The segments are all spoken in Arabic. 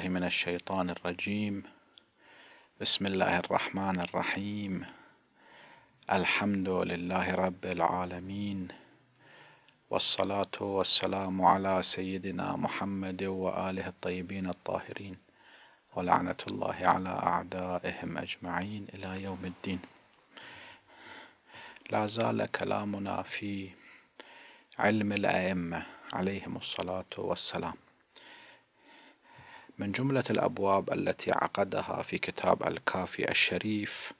بالله من الشيطان الرجيم بسم الله الرحمن الرحيم الحمد لله رب العالمين والصلاة والسلام على سيدنا محمد وآله الطيبين الطاهرين ولعنة الله على أعدائهم أجمعين إلى يوم الدين لا زال كلامنا في علم الأئمة عليهم الصلاة والسلام من جملة الأبواب التي عقدها في كتاب الكافي الشريف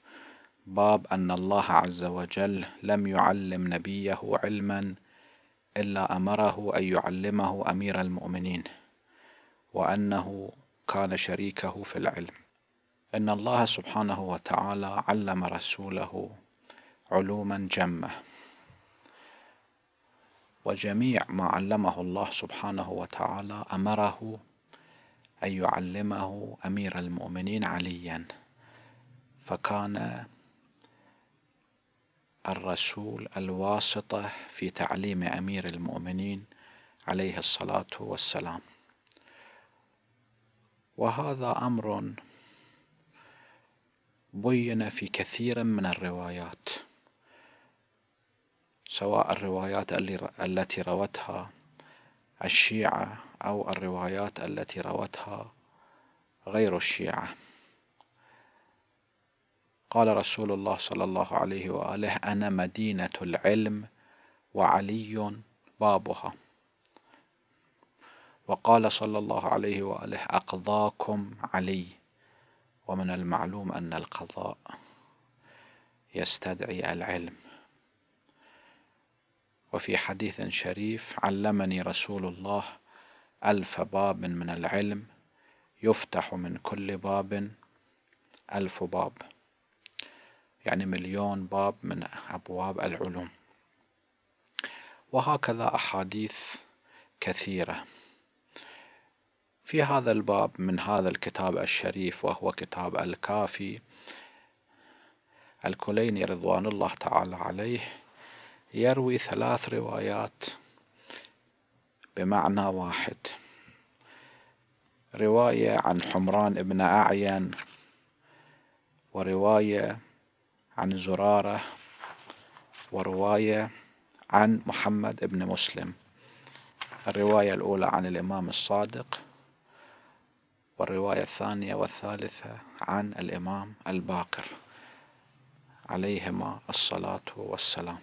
باب أن الله عز وجل لم يعلم نبيه علما إلا أمره أن يعلمه أمير المؤمنين وأنه كان شريكه في العلم إن الله سبحانه وتعالى علم رسوله علوما جمة وجميع ما علمه الله سبحانه وتعالى أمره أن يعلمه أمير المؤمنين عليا فكان الرسول الواسطة في تعليم أمير المؤمنين عليه الصلاة والسلام وهذا أمر بين في كثير من الروايات سواء الروايات التي روتها الشيعة أو الروايات التي روتها غير الشيعة قال رسول الله صلى الله عليه وآله أنا مدينة العلم وعلي بابها وقال صلى الله عليه وآله أقضاكم علي ومن المعلوم أن القضاء يستدعي العلم وفي حديث شريف علمني رسول الله ألف باب من العلم يفتح من كل باب ألف باب يعني مليون باب من أبواب العلوم وهكذا أحاديث كثيرة في هذا الباب من هذا الكتاب الشريف وهو كتاب الكافي الكليني رضوان الله تعالى عليه يروي ثلاث روايات بمعنى واحد رواية عن حمران بن أعين ورواية عن زرارة ورواية عن محمد بن مسلم الرواية الأولى عن الإمام الصادق والرواية الثانية والثالثة عن الإمام الباقر عليهما الصلاة والسلام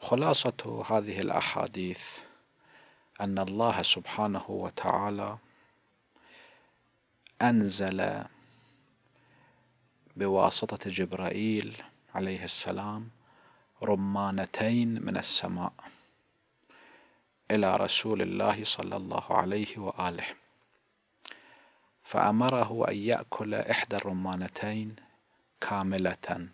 خلاصة هذه الأحاديث أن الله سبحانه وتعالى أنزل بواسطة جبرائيل عليه السلام رمانتين من السماء إلى رسول الله صلى الله عليه وآله فأمره أن يأكل إحدى الرمانتين كاملة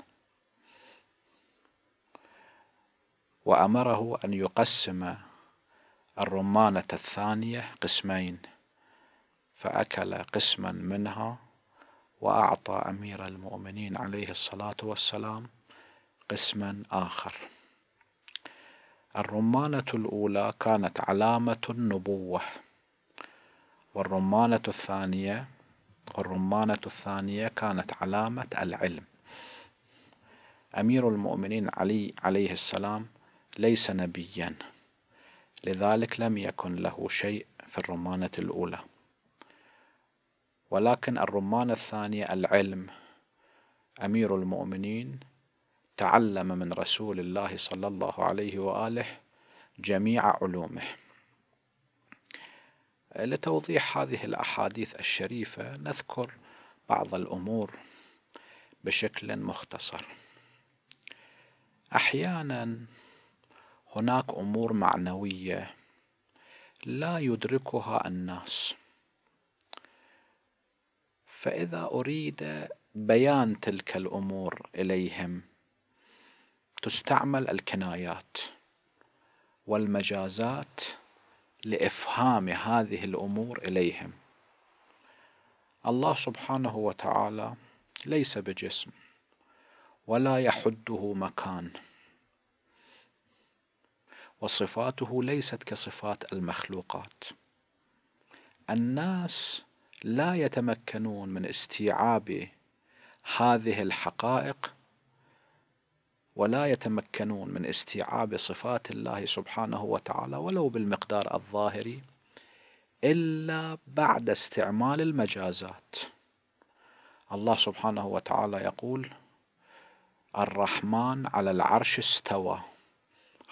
وأمره أن يقسم الرمانة الثانية قسمين فأكل قسما منها وأعطى أمير المؤمنين عليه الصلاة والسلام قسما آخر الرمانة الأولى كانت علامة النبوة والرمانة الثانية الرمانة الثانية كانت علامة العلم أمير المؤمنين علي عليه السلام ليس نبيا لذلك لم يكن له شيء في الرمانة الأولى ولكن الرمانة الثانية العلم أمير المؤمنين تعلم من رسول الله صلى الله عليه وآله جميع علومه لتوضيح هذه الأحاديث الشريفة نذكر بعض الأمور بشكل مختصر أحيانا هناك أمور معنوية لا يدركها الناس فإذا أريد بيان تلك الأمور إليهم تستعمل الكنايات والمجازات لإفهام هذه الأمور إليهم الله سبحانه وتعالى ليس بجسم ولا يحده مكان وصفاته ليست كصفات المخلوقات الناس لا يتمكنون من استيعاب هذه الحقائق ولا يتمكنون من استيعاب صفات الله سبحانه وتعالى ولو بالمقدار الظاهري إلا بعد استعمال المجازات الله سبحانه وتعالى يقول الرحمن على العرش استوى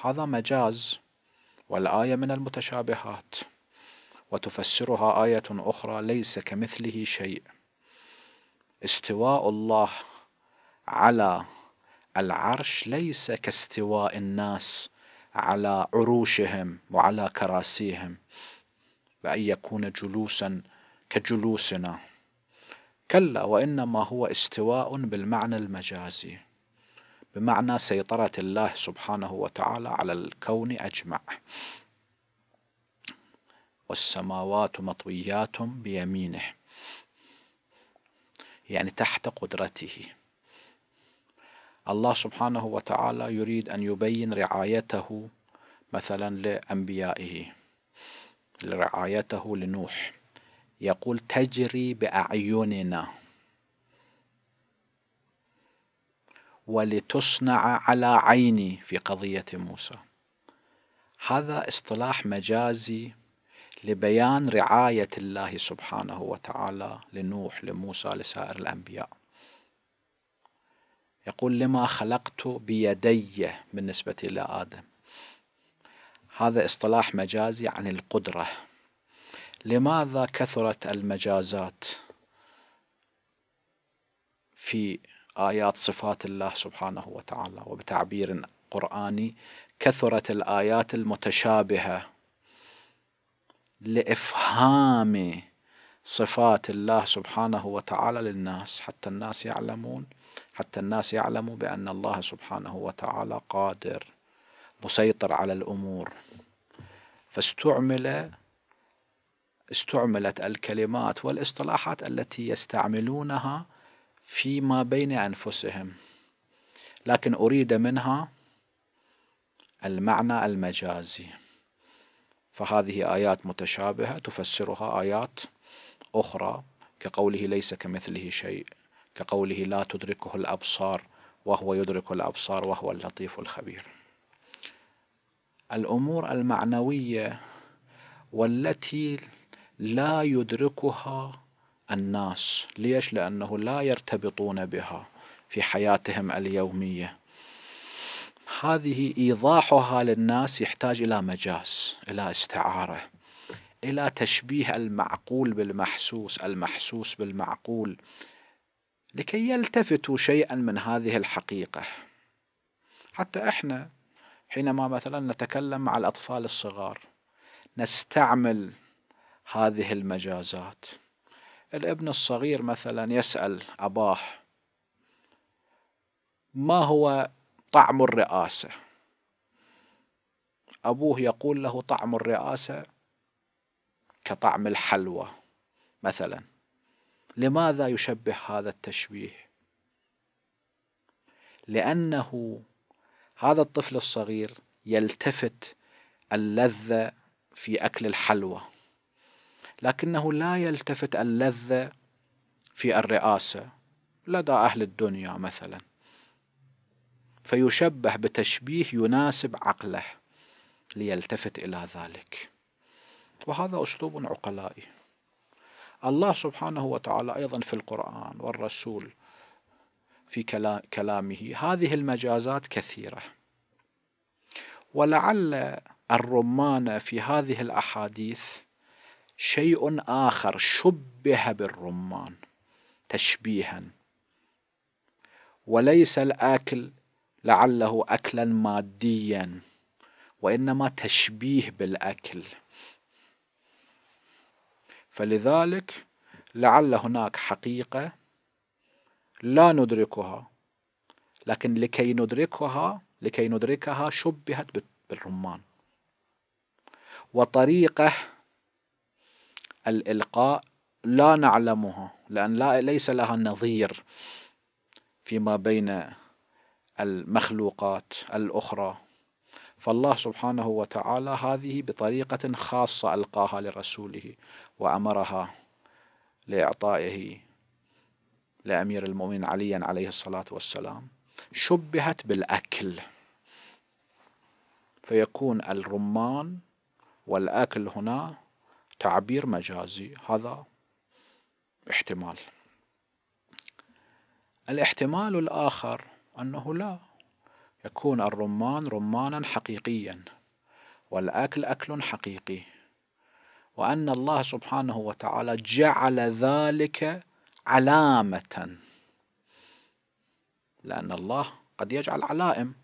هذا مجاز والآية من المتشابهات وتفسرها آية أخرى ليس كمثله شيء استواء الله على العرش ليس كاستواء الناس على عروشهم وعلى كراسيهم بأن يكون جلوسا كجلوسنا كلا وإنما هو استواء بالمعنى المجازي بمعنى سيطرة الله سبحانه وتعالى على الكون أجمع والسماوات مطويات بيمينه يعني تحت قدرته الله سبحانه وتعالى يريد أن يبين رعايته مثلا لأنبيائه رعايته لنوح يقول تجري بأعيننا ولتصنع على عيني في قضية موسى هذا اصطلاح مجازي لبيان رعاية الله سبحانه وتعالى لنوح لموسى لسائر الأنبياء يقول لما خلقت بيدي بالنسبة إلى آدم هذا اصطلاح مجازي عن القدرة لماذا كثرت المجازات في آيات صفات الله سبحانه وتعالى وبتعبير قرآني كثرت الآيات المتشابهة لإفهام صفات الله سبحانه وتعالى للناس حتى الناس يعلمون حتى الناس يعلموا بأن الله سبحانه وتعالى قادر مسيطر على الأمور فاستعمل استعملت الكلمات والاصطلاحات التي يستعملونها فيما بين أنفسهم لكن أريد منها المعنى المجازي فهذه آيات متشابهة تفسرها آيات أخرى كقوله ليس كمثله شيء كقوله لا تدركه الأبصار وهو يدرك الأبصار وهو اللطيف الخبير الأمور المعنوية والتي لا يدركها الناس ليش لأنه لا يرتبطون بها في حياتهم اليومية هذه إيضاحها للناس يحتاج إلى مجاز إلى استعارة إلى تشبيه المعقول بالمحسوس المحسوس بالمعقول لكي يلتفتوا شيئا من هذه الحقيقة حتى إحنا حينما مثلا نتكلم مع الأطفال الصغار نستعمل هذه المجازات الابن الصغير مثلا يسأل أباه ما هو طعم الرئاسة أبوه يقول له طعم الرئاسة كطعم الحلوى مثلا لماذا يشبه هذا التشبيه لأنه هذا الطفل الصغير يلتفت اللذة في أكل الحلوى لكنه لا يلتفت اللذة في الرئاسة لدى أهل الدنيا مثلا فيشبه بتشبيه يناسب عقله ليلتفت إلى ذلك وهذا أسلوب عقلائي الله سبحانه وتعالى أيضا في القرآن والرسول في كلامه هذه المجازات كثيرة ولعل الرمان في هذه الأحاديث شيء آخر شبه بالرمان تشبيها وليس الأكل لعله أكلا ماديا وإنما تشبيه بالأكل فلذلك لعل هناك حقيقة لا ندركها لكن لكي ندركها لكي ندركها شبهت بالرمان وطريقه الإلقاء لا نعلمها لأن لا ليس لها نظير فيما بين المخلوقات الأخرى فالله سبحانه وتعالى هذه بطريقة خاصة ألقاها لرسوله وأمرها لإعطائه لأمير المؤمنين عليا عليه الصلاة والسلام شبهت بالأكل فيكون الرمان والأكل هنا تعبير مجازي هذا احتمال الاحتمال الآخر أنه لا يكون الرمان رمانا حقيقيا والأكل أكل حقيقي وأن الله سبحانه وتعالى جعل ذلك علامة لأن الله قد يجعل علائم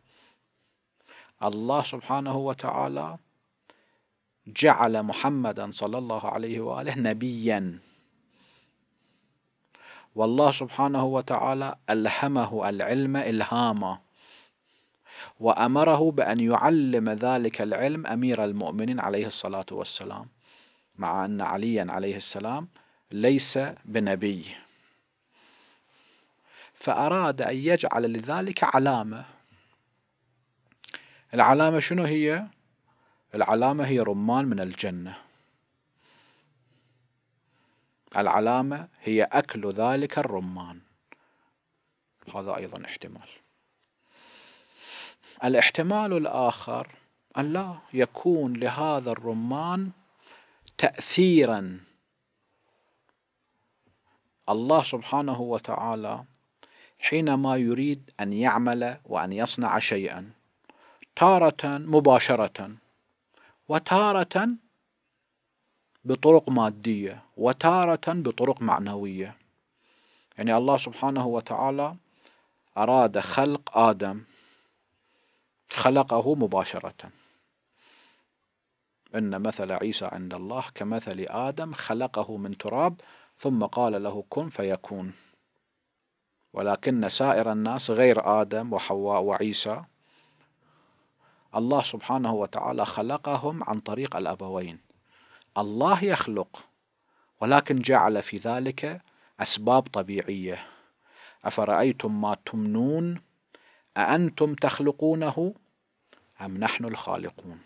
الله سبحانه وتعالى جعل محمدا صلى الله عليه واله نبيا والله سبحانه وتعالى الهمه العلم الهاما وامره بان يعلم ذلك العلم امير المؤمنين عليه الصلاه والسلام مع ان عليا عليه السلام ليس بنبي فاراد ان يجعل لذلك علامه العلامه شنو هي العلامة هي رمان من الجنة العلامة هي أكل ذلك الرمان هذا أيضا احتمال الاحتمال الآخر أن لا يكون لهذا الرمان تأثيرا الله سبحانه وتعالى حينما يريد أن يعمل وأن يصنع شيئا تارة مباشرة وتارة بطرق مادية وتارة بطرق معنوية يعني الله سبحانه وتعالى أراد خلق آدم خلقه مباشرة إن مثل عيسى عند الله كمثل آدم خلقه من تراب ثم قال له كن فيكون ولكن سائر الناس غير آدم وحواء وعيسى الله سبحانه وتعالى خلقهم عن طريق الابوين الله يخلق ولكن جعل في ذلك اسباب طبيعيه افرايتم ما تمنون اانتم تخلقونه ام نحن الخالقون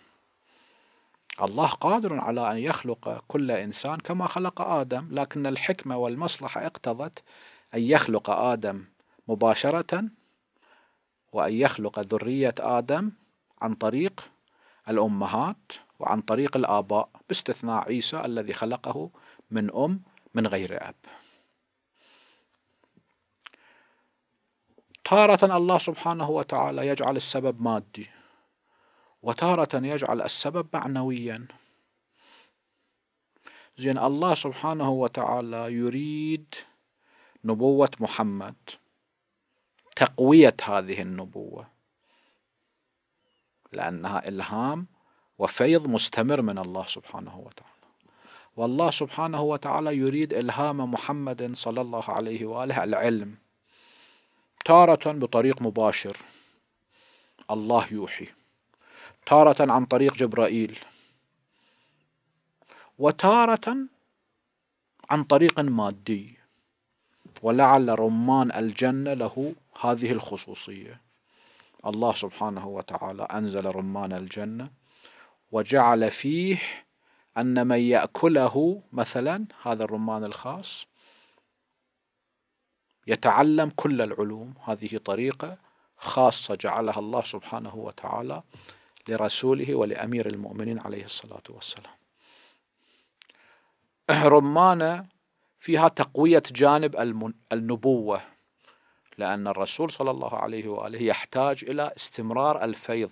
الله قادر على ان يخلق كل انسان كما خلق ادم لكن الحكمه والمصلحه اقتضت ان يخلق ادم مباشره وان يخلق ذريه ادم عن طريق الأمهات وعن طريق الآباء باستثناء عيسى الذي خلقه من أم من غير أب تارة الله سبحانه وتعالى يجعل السبب مادي وتارة يجعل السبب معنويا زين الله سبحانه وتعالى يريد نبوة محمد تقوية هذه النبوة لأنها إلهام وفيض مستمر من الله سبحانه وتعالى والله سبحانه وتعالى يريد إلهام محمد صلى الله عليه وآله العلم تارة بطريق مباشر الله يوحي تارة عن طريق جبرائيل وتارة عن طريق مادي ولعل رمان الجنة له هذه الخصوصية الله سبحانه وتعالى أنزل رمان الجنة وجعل فيه أن من يأكله مثلا هذا الرمان الخاص يتعلم كل العلوم هذه طريقة خاصة جعلها الله سبحانه وتعالى لرسوله ولأمير المؤمنين عليه الصلاة والسلام رمانة فيها تقوية جانب النبوة لأن الرسول صلى الله عليه وآله يحتاج إلى استمرار الفيض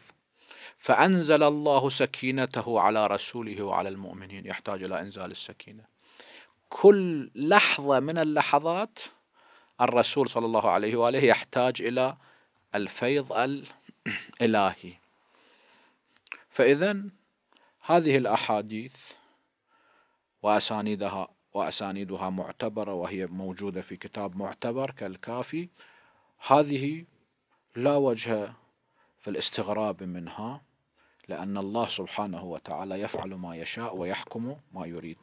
فأنزل الله سكينته على رسوله وعلى المؤمنين يحتاج إلى إنزال السكينة كل لحظة من اللحظات الرسول صلى الله عليه وآله يحتاج إلى الفيض الإلهي فإذا هذه الأحاديث وأسانيدها وأسانيدها معتبرة وهي موجودة في كتاب معتبر كالكافي هذه لا وجه في الاستغراب منها لأن الله سبحانه وتعالى يفعل ما يشاء ويحكم ما يريد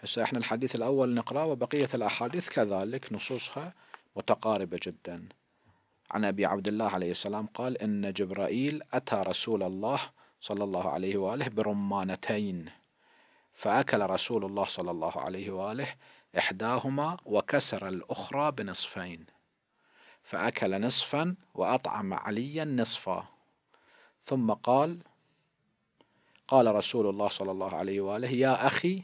هسه احنا الحديث الأول نقرأ وبقية الأحاديث كذلك نصوصها متقاربة جدا عن أبي عبد الله عليه السلام قال إن جبرائيل أتى رسول الله صلى الله عليه وآله برمانتين فأكل رسول الله صلى الله عليه وآله إحداهما وكسر الأخرى بنصفين فأكل نصفا وأطعم عليا نصفا ثم قال قال رسول الله صلى الله عليه وآله يا أخي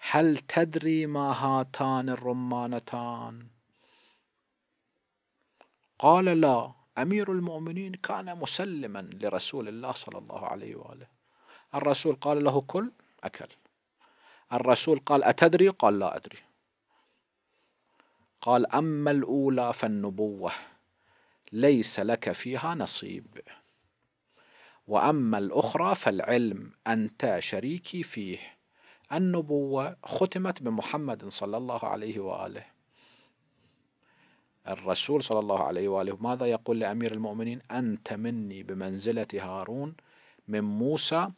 هل تدري ما هاتان الرمانتان قال لا أمير المؤمنين كان مسلما لرسول الله صلى الله عليه وآله الرسول قال له كل أكل الرسول قال أتدري قال لا أدري قال أما الأولى فالنبوة ليس لك فيها نصيب وأما الأخرى فالعلم أنت شريكي فيه النبوة ختمت بمحمد صلى الله عليه وآله الرسول صلى الله عليه وآله ماذا يقول لأمير المؤمنين أنت مني بمنزلة هارون من موسى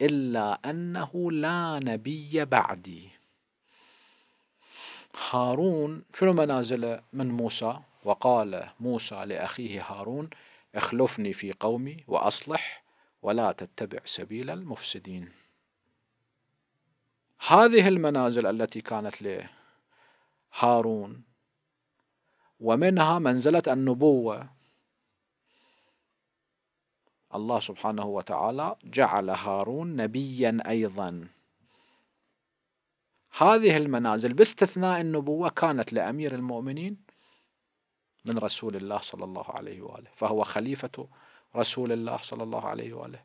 إلا أنه لا نبي بعدي هارون شنو منازله من موسى وقال موسى لأخيه هارون اخلفني في قومي وأصلح ولا تتبع سبيل المفسدين هذه المنازل التي كانت لهارون ومنها منزلة النبوة الله سبحانه وتعالى جعل هارون نبيا أيضا هذه المنازل باستثناء النبوة كانت لأمير المؤمنين من رسول الله صلى الله عليه وآله فهو خليفة رسول الله صلى الله عليه وآله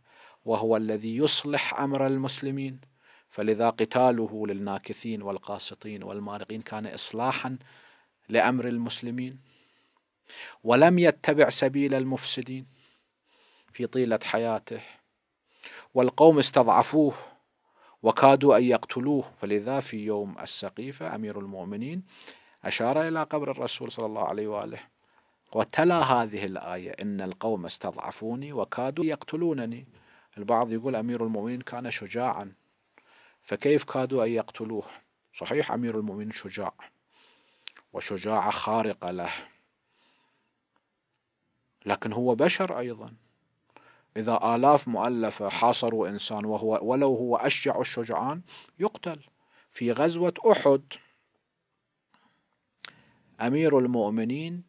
وهو الذي يصلح أمر المسلمين فلذا قتاله للناكثين والقاسطين والمارقين كان إصلاحا لأمر المسلمين ولم يتبع سبيل المفسدين في طيلة حياته والقوم استضعفوه وكادوا أن يقتلوه فلذا في يوم السقيفة أمير المؤمنين أشار إلى قبر الرسول صلى الله عليه وآله وتلا هذه الآية إن القوم استضعفوني وكادوا يقتلونني البعض يقول أمير المؤمنين كان شجاعا فكيف كادوا أن يقتلوه صحيح أمير المؤمنين شجاع وشجاعة خارقة له لكن هو بشر أيضا إذا آلاف مؤلفة حاصروا إنسان وهو ولو هو أشجع الشجعان يقتل في غزوة أحد أمير المؤمنين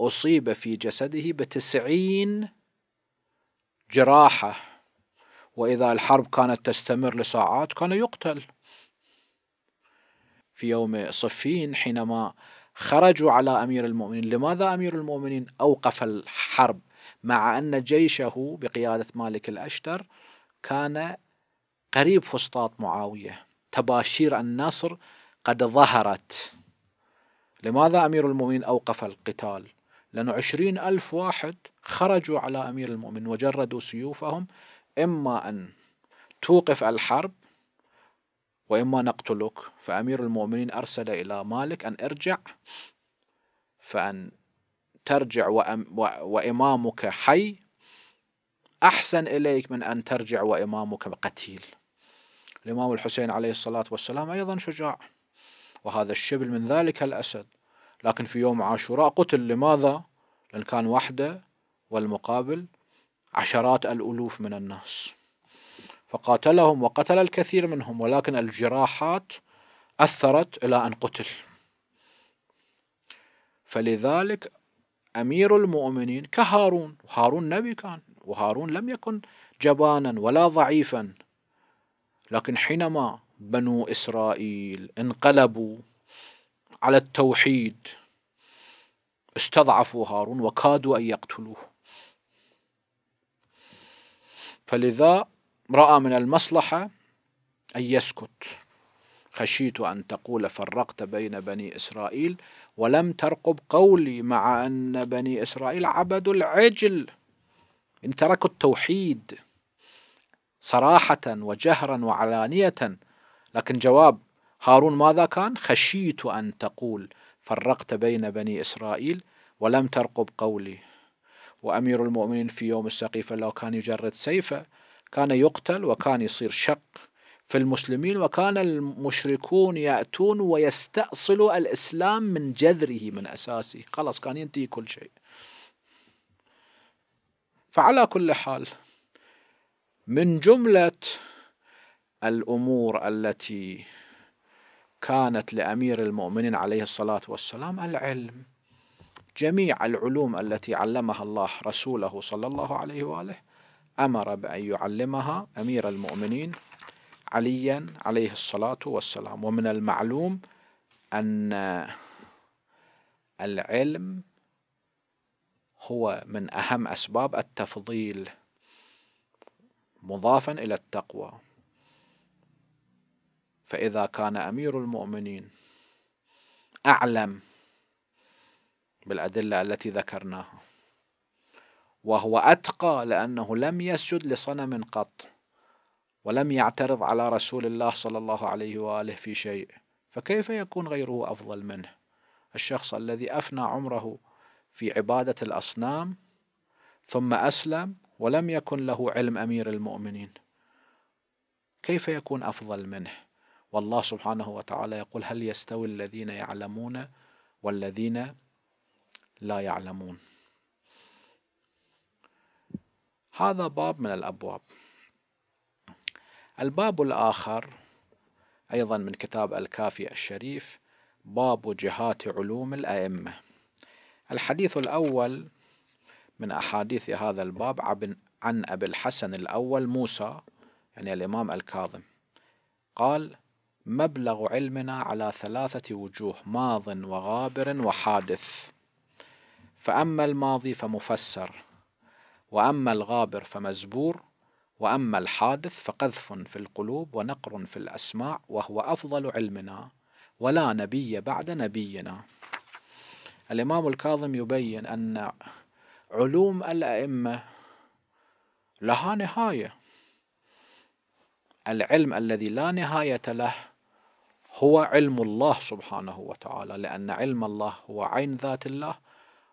أصيب في جسده بتسعين جراحة وإذا الحرب كانت تستمر لساعات كان يقتل في يوم صفين حينما خرجوا على أمير المؤمنين لماذا أمير المؤمنين أوقف الحرب مع أن جيشه بقيادة مالك الأشتر كان قريب فسطاط معاوية تباشير النصر قد ظهرت لماذا أمير المؤمنين أوقف القتال لأنه عشرين ألف واحد خرجوا على أمير المؤمنين وجردوا سيوفهم إما أن توقف الحرب وإما نقتلك فأمير المؤمنين أرسل إلى مالك أن ارجع فأن ترجع وإمامك حي أحسن إليك من أن ترجع وإمامك قتيل الإمام الحسين عليه الصلاة والسلام أيضا شجاع وهذا الشبل من ذلك الأسد لكن في يوم عاشوراء قتل لماذا؟ لأن كان وحده والمقابل عشرات الألوف من الناس فقاتلهم وقتل الكثير منهم ولكن الجراحات أثرت إلى أن قتل فلذلك أمير المؤمنين كهارون وهارون نبي كان وهارون لم يكن جبانا ولا ضعيفا لكن حينما بنو إسرائيل انقلبوا على التوحيد استضعفوا هارون وكادوا أن يقتلوه فلذا رأى من المصلحة أن يسكت خشيت أن تقول فرقت بين بني إسرائيل ولم ترقب قولي مع أن بني إسرائيل عبدوا العجل إن تركوا التوحيد صراحة وجهرا وعلانية لكن جواب هارون ماذا كان خشيت أن تقول فرقت بين بني إسرائيل ولم ترقب قولي وأمير المؤمنين في يوم السقيفة لو كان يجرد سيفه كان يقتل وكان يصير شق في المسلمين وكان المشركون يأتون ويستأصلوا الإسلام من جذره من أساسه خلاص كان ينتهي كل شيء فعلى كل حال من جملة الأمور التي كانت لأمير المؤمنين عليه الصلاة والسلام العلم جميع العلوم التي علمها الله رسوله صلى الله عليه وآله أمر بأن يعلمها أمير المؤمنين عليا عليه الصلاة والسلام ومن المعلوم أن العلم هو من أهم أسباب التفضيل مضافا إلى التقوى فإذا كان أمير المؤمنين أعلم بالأدلة التي ذكرناها وهو أتقى لأنه لم يسجد لصنم قط ولم يعترض على رسول الله صلى الله عليه واله في شيء فكيف يكون غيره افضل منه الشخص الذي افنى عمره في عباده الاصنام ثم اسلم ولم يكن له علم امير المؤمنين كيف يكون افضل منه والله سبحانه وتعالى يقول هل يستوي الذين يعلمون والذين لا يعلمون هذا باب من الابواب الباب الآخر أيضا من كتاب الكافي الشريف باب جهات علوم الأئمة الحديث الأول من أحاديث هذا الباب عن أبي الحسن الأول موسى يعني الإمام الكاظم قال مبلغ علمنا على ثلاثة وجوه ماض وغابر وحادث فأما الماضي فمفسر وأما الغابر فمزبور وأما الحادث فقذف في القلوب ونقر في الأسماع وهو أفضل علمنا ولا نبي بعد نبينا الإمام الكاظم يبين أن علوم الأئمة لها نهاية العلم الذي لا نهاية له هو علم الله سبحانه وتعالى لأن علم الله هو عين ذات الله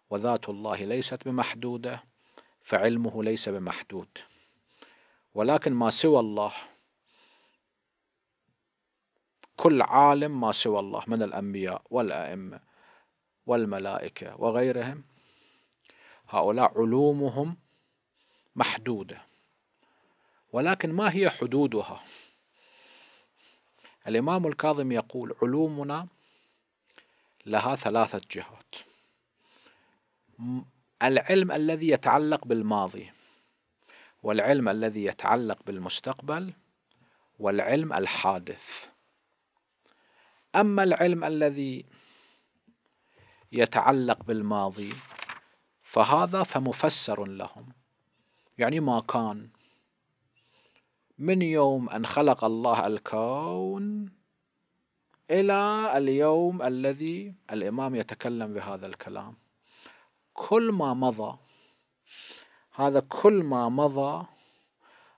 وذات الله ليست بمحدودة فعلمه ليس بمحدود ولكن ما سوى الله كل عالم ما سوى الله من الأنبياء والأئمة والملائكة وغيرهم هؤلاء علومهم محدودة ولكن ما هي حدودها الإمام الكاظم يقول علومنا لها ثلاثة جهات العلم الذي يتعلق بالماضي والعلم الذي يتعلق بالمستقبل والعلم الحادث أما العلم الذي يتعلق بالماضي فهذا فمفسر لهم يعني ما كان من يوم أن خلق الله الكون إلى اليوم الذي الإمام يتكلم بهذا الكلام كل ما مضى هذا كل ما مضى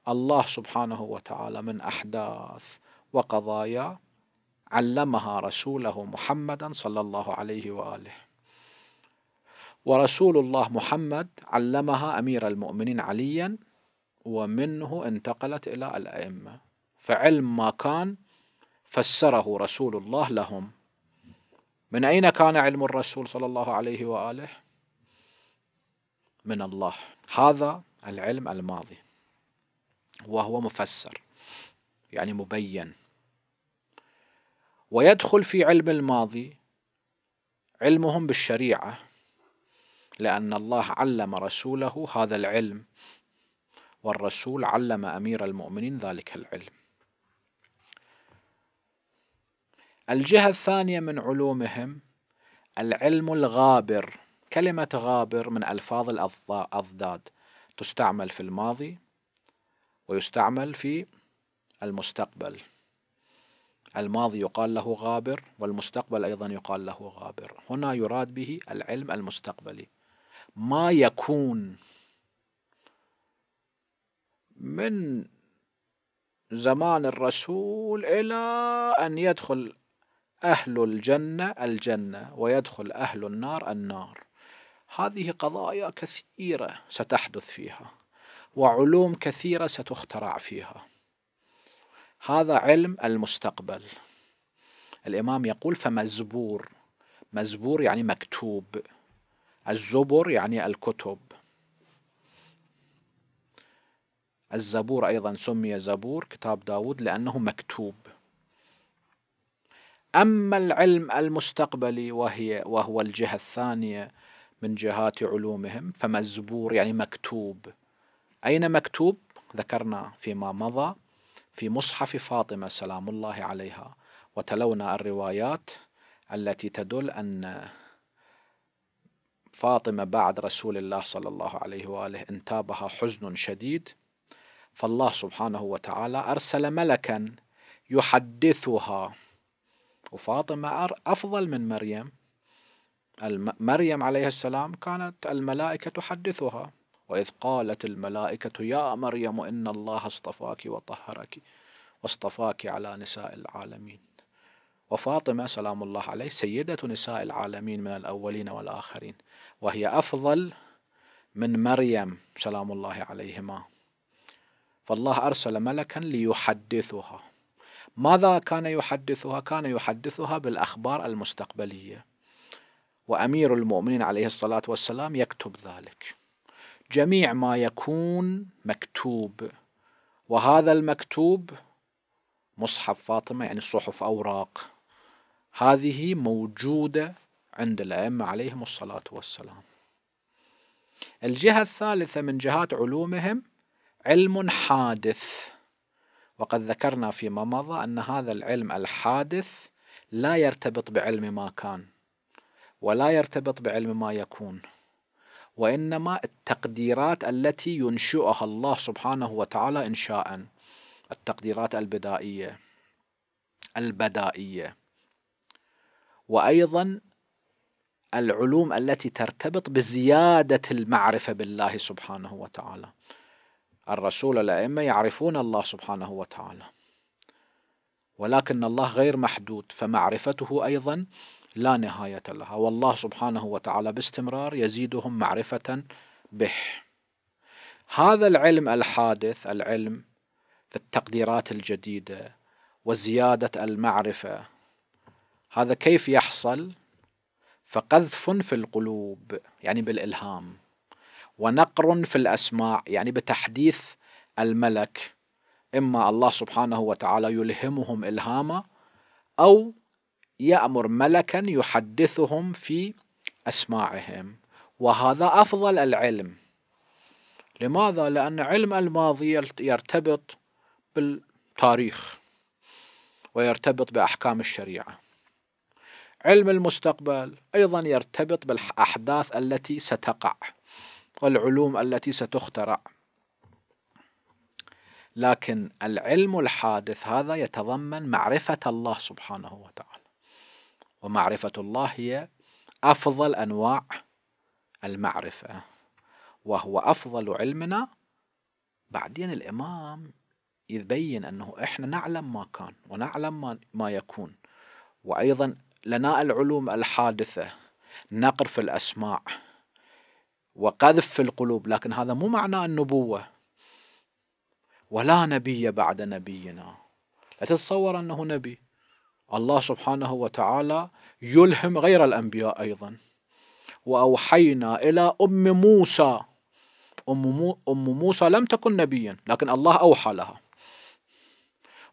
الله سبحانه وتعالى من احداث وقضايا علمها رسوله محمدا صلى الله عليه واله ورسول الله محمد علمها امير المؤمنين عليا ومنه انتقلت الى الائمه فعلم ما كان فسره رسول الله لهم من اين كان علم الرسول صلى الله عليه واله من الله هذا العلم الماضي وهو مفسر يعني مبين ويدخل في علم الماضي علمهم بالشريعة لأن الله علم رسوله هذا العلم والرسول علم أمير المؤمنين ذلك العلم الجهة الثانية من علومهم العلم الغابر كلمة غابر من ألفاظ الأضداد تستعمل في الماضي ويستعمل في المستقبل الماضي يقال له غابر والمستقبل أيضا يقال له غابر هنا يراد به العلم المستقبلي ما يكون من زمان الرسول إلى أن يدخل أهل الجنة الجنة ويدخل أهل النار النار هذه قضايا كثيرة ستحدث فيها وعلوم كثيرة ستخترع فيها هذا علم المستقبل الإمام يقول فمزبور مزبور يعني مكتوب الزبر يعني الكتب الزبور أيضا سمي زبور كتاب داود لأنه مكتوب أما العلم المستقبلي وهي وهو الجهة الثانية من جهات علومهم فمزبور يعني مكتوب أين مكتوب؟ ذكرنا فيما مضى في مصحف فاطمة سلام الله عليها وتلونا الروايات التي تدل أن فاطمة بعد رسول الله صلى الله عليه وآله انتابها حزن شديد فالله سبحانه وتعالى أرسل ملكا يحدثها وفاطمة أفضل من مريم مريم عليه السلام كانت الملائكة تحدثها وإذ قالت الملائكة يا مريم إن الله اصطفاك وطهرك واصطفاك على نساء العالمين وفاطمة سلام الله عليه سيدة نساء العالمين من الأولين والآخرين وهي أفضل من مريم سلام الله عليهما فالله أرسل ملكا ليحدثها ماذا كان يحدثها؟ كان يحدثها بالأخبار المستقبلية وأمير المؤمنين عليه الصلاة والسلام يكتب ذلك جميع ما يكون مكتوب وهذا المكتوب مصحف فاطمة يعني صحف أوراق هذه موجودة عند الأئمة عليهم الصلاة والسلام الجهة الثالثة من جهات علومهم علم حادث وقد ذكرنا فيما مضى أن هذا العلم الحادث لا يرتبط بعلم ما كان ولا يرتبط بعلم ما يكون وإنما التقديرات التي ينشئها الله سبحانه وتعالى إنشاء التقديرات البدائية البدائية وأيضا العلوم التي ترتبط بزيادة المعرفة بالله سبحانه وتعالى الرسول الأئمة يعرفون الله سبحانه وتعالى ولكن الله غير محدود فمعرفته أيضا لا نهاية لها والله سبحانه وتعالى باستمرار يزيدهم معرفة به هذا العلم الحادث العلم في التقديرات الجديدة وزيادة المعرفة هذا كيف يحصل فقذف في القلوب يعني بالإلهام ونقر في الأسماع يعني بتحديث الملك إما الله سبحانه وتعالى يلهمهم إلهاما أو يأمر ملكا يحدثهم في أسماعهم وهذا أفضل العلم لماذا؟ لأن علم الماضي يرتبط بالتاريخ ويرتبط بأحكام الشريعة علم المستقبل أيضا يرتبط بالأحداث التي ستقع والعلوم التي ستخترع لكن العلم الحادث هذا يتضمن معرفة الله سبحانه وتعالى ومعرفة الله هي أفضل أنواع المعرفة وهو أفضل علمنا بعدين الإمام يبين أنه إحنا نعلم ما كان ونعلم ما, ما يكون وأيضا لنا العلوم الحادثة نقر في الأسماع وقذف في القلوب لكن هذا مو معنى النبوة ولا نبي بعد نبينا لا تتصور أنه نبي الله سبحانه وتعالى يلهم غير الأنبياء أيضا وأوحينا إلى أم موسى أم, موسى لم تكن نبيا لكن الله أوحى لها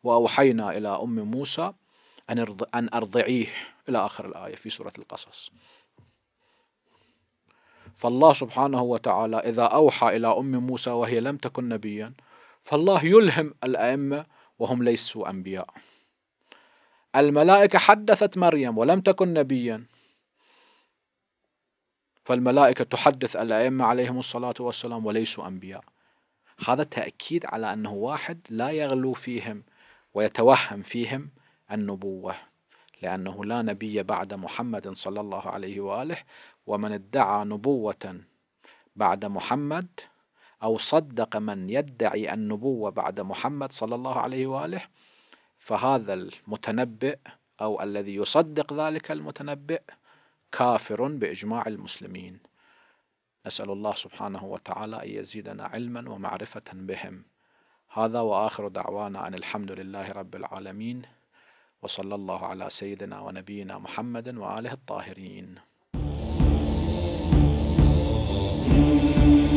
وأوحينا إلى أم موسى أن أرضعيه إلى آخر الآية في سورة القصص فالله سبحانه وتعالى إذا أوحى إلى أم موسى وهي لم تكن نبيا فالله يلهم الأئمة وهم ليسوا أنبياء الملائكة حدثت مريم ولم تكن نبيا فالملائكة تحدث الأئمة عليهم الصلاة والسلام وليسوا أنبياء هذا تأكيد على أنه واحد لا يغلو فيهم ويتوهم فيهم النبوة لأنه لا نبي بعد محمد صلى الله عليه وآله ومن ادعى نبوة بعد محمد أو صدق من يدعي النبوة بعد محمد صلى الله عليه وآله فهذا المتنبئ أو الذي يصدق ذلك المتنبئ كافر بإجماع المسلمين نسأل الله سبحانه وتعالى أن يزيدنا علما ومعرفة بهم هذا وآخر دعوانا أن الحمد لله رب العالمين وصلى الله على سيدنا ونبينا محمد وآله الطاهرين